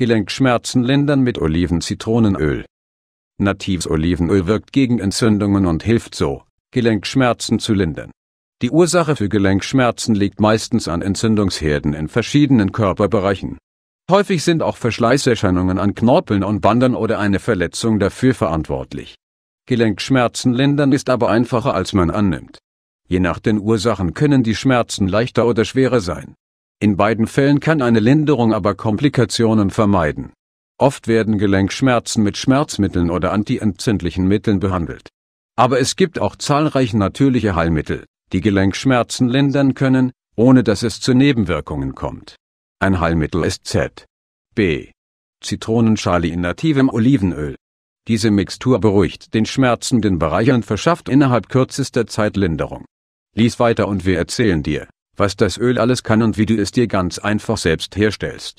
Gelenkschmerzen lindern mit Oliven-Zitronenöl. Natives Olivenöl wirkt gegen Entzündungen und hilft so, Gelenkschmerzen zu lindern. Die Ursache für Gelenkschmerzen liegt meistens an Entzündungsherden in verschiedenen Körperbereichen. Häufig sind auch Verschleißerscheinungen an Knorpeln und Bandern oder eine Verletzung dafür verantwortlich. Gelenkschmerzen lindern ist aber einfacher als man annimmt. Je nach den Ursachen können die Schmerzen leichter oder schwerer sein. In beiden Fällen kann eine Linderung aber Komplikationen vermeiden. Oft werden Gelenkschmerzen mit Schmerzmitteln oder antientzündlichen Mitteln behandelt. Aber es gibt auch zahlreiche natürliche Heilmittel, die Gelenkschmerzen lindern können, ohne dass es zu Nebenwirkungen kommt. Ein Heilmittel ist Z. B. Zitronenschale in nativem Olivenöl. Diese Mixtur beruhigt den schmerzenden Bereich und verschafft innerhalb kürzester Zeit Linderung. Lies weiter und wir erzählen dir was das Öl alles kann und wie du es dir ganz einfach selbst herstellst.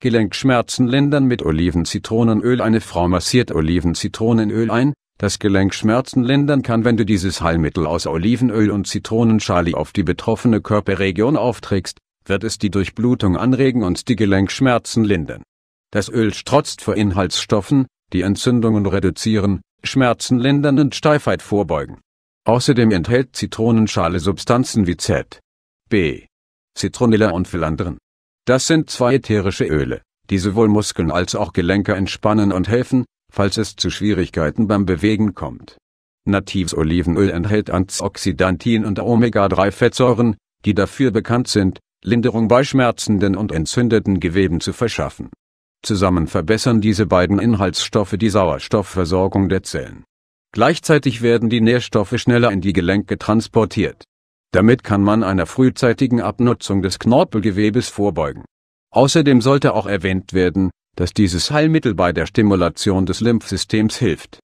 Gelenkschmerzen lindern mit Oliven-Zitronenöl. Eine Frau massiert Oliven-Zitronenöl ein, das Gelenkschmerzen lindern kann, wenn du dieses Heilmittel aus Olivenöl und Zitronenschale auf die betroffene Körperregion aufträgst, wird es die Durchblutung anregen und die Gelenkschmerzen lindern. Das Öl strotzt vor Inhaltsstoffen, die Entzündungen reduzieren, Schmerzen lindern und Steifheit vorbeugen. Außerdem enthält Zitronenschale Substanzen wie Z, B. Zitronella und Philandern. Das sind zwei ätherische Öle, die sowohl Muskeln als auch Gelenke entspannen und helfen, falls es zu Schwierigkeiten beim Bewegen kommt. Natives Olivenöl enthält Antioxidantien und Omega-3-Fettsäuren, die dafür bekannt sind, Linderung bei schmerzenden und entzündeten Geweben zu verschaffen. Zusammen verbessern diese beiden Inhaltsstoffe die Sauerstoffversorgung der Zellen. Gleichzeitig werden die Nährstoffe schneller in die Gelenke transportiert. Damit kann man einer frühzeitigen Abnutzung des Knorpelgewebes vorbeugen. Außerdem sollte auch erwähnt werden, dass dieses Heilmittel bei der Stimulation des Lymphsystems hilft.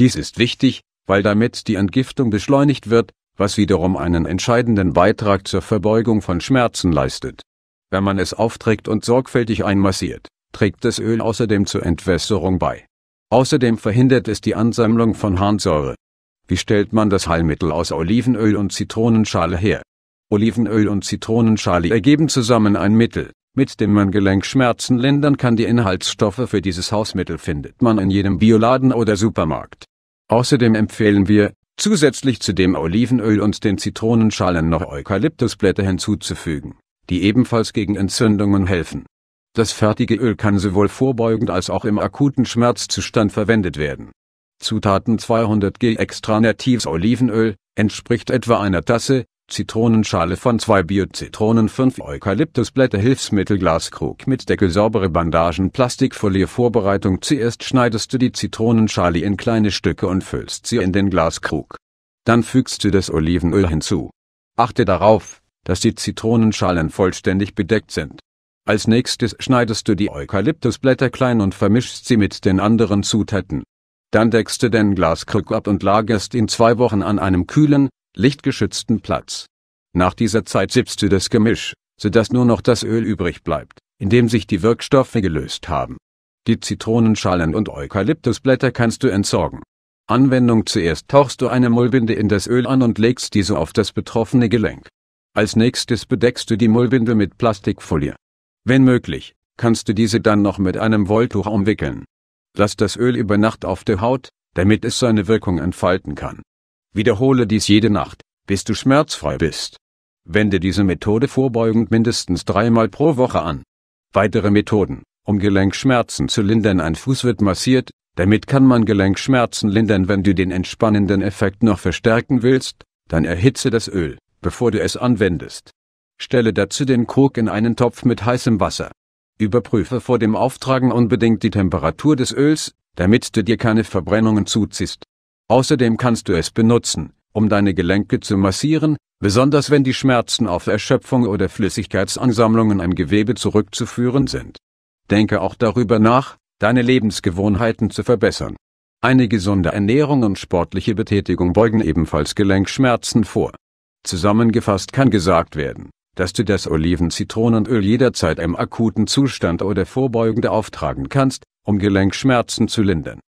Dies ist wichtig, weil damit die Entgiftung beschleunigt wird, was wiederum einen entscheidenden Beitrag zur Verbeugung von Schmerzen leistet. Wenn man es aufträgt und sorgfältig einmassiert, trägt das Öl außerdem zur Entwässerung bei. Außerdem verhindert es die Ansammlung von Harnsäure, wie stellt man das Heilmittel aus Olivenöl und Zitronenschale her? Olivenöl und Zitronenschale ergeben zusammen ein Mittel, mit dem man Gelenkschmerzen lindern kann. Die Inhaltsstoffe für dieses Hausmittel findet man in jedem Bioladen oder Supermarkt. Außerdem empfehlen wir, zusätzlich zu dem Olivenöl und den Zitronenschalen noch Eukalyptusblätter hinzuzufügen, die ebenfalls gegen Entzündungen helfen. Das fertige Öl kann sowohl vorbeugend als auch im akuten Schmerzzustand verwendet werden Zutaten 200 g extra natives Olivenöl, entspricht etwa einer Tasse, Zitronenschale von 2 Bio-Zitronen 5 Eukalyptusblätter Hilfsmittel Glaskrug mit Deckel saubere Bandagen Plastikfolie Vorbereitung Zuerst schneidest du die Zitronenschale in kleine Stücke und füllst sie in den Glaskrug. Dann fügst du das Olivenöl hinzu. Achte darauf, dass die Zitronenschalen vollständig bedeckt sind. Als nächstes schneidest du die Eukalyptusblätter klein und vermischst sie mit den anderen Zutaten. Dann deckst du deinen Glaskrug ab und lagerst ihn zwei Wochen an einem kühlen, lichtgeschützten Platz. Nach dieser Zeit sippst du das Gemisch, sodass nur noch das Öl übrig bleibt, in dem sich die Wirkstoffe gelöst haben. Die Zitronenschalen und Eukalyptusblätter kannst du entsorgen. Anwendung zuerst tauchst du eine Mullbinde in das Öl an und legst diese auf das betroffene Gelenk. Als nächstes bedeckst du die Mullbinde mit Plastikfolie. Wenn möglich, kannst du diese dann noch mit einem Wolltuch umwickeln. Lass das Öl über Nacht auf der Haut, damit es seine Wirkung entfalten kann. Wiederhole dies jede Nacht, bis du schmerzfrei bist. Wende diese Methode vorbeugend mindestens dreimal pro Woche an. Weitere Methoden, um Gelenkschmerzen zu lindern. Ein Fuß wird massiert, damit kann man Gelenkschmerzen lindern. Wenn du den entspannenden Effekt noch verstärken willst, dann erhitze das Öl, bevor du es anwendest. Stelle dazu den Krug in einen Topf mit heißem Wasser. Überprüfe vor dem Auftragen unbedingt die Temperatur des Öls, damit du dir keine Verbrennungen zuziehst. Außerdem kannst du es benutzen, um deine Gelenke zu massieren, besonders wenn die Schmerzen auf Erschöpfung oder Flüssigkeitsansammlungen im Gewebe zurückzuführen sind. Denke auch darüber nach, deine Lebensgewohnheiten zu verbessern. Eine gesunde Ernährung und sportliche Betätigung beugen ebenfalls Gelenkschmerzen vor. Zusammengefasst kann gesagt werden, dass du das Olivenzitronenöl jederzeit im akuten Zustand oder vorbeugend auftragen kannst, um Gelenkschmerzen zu lindern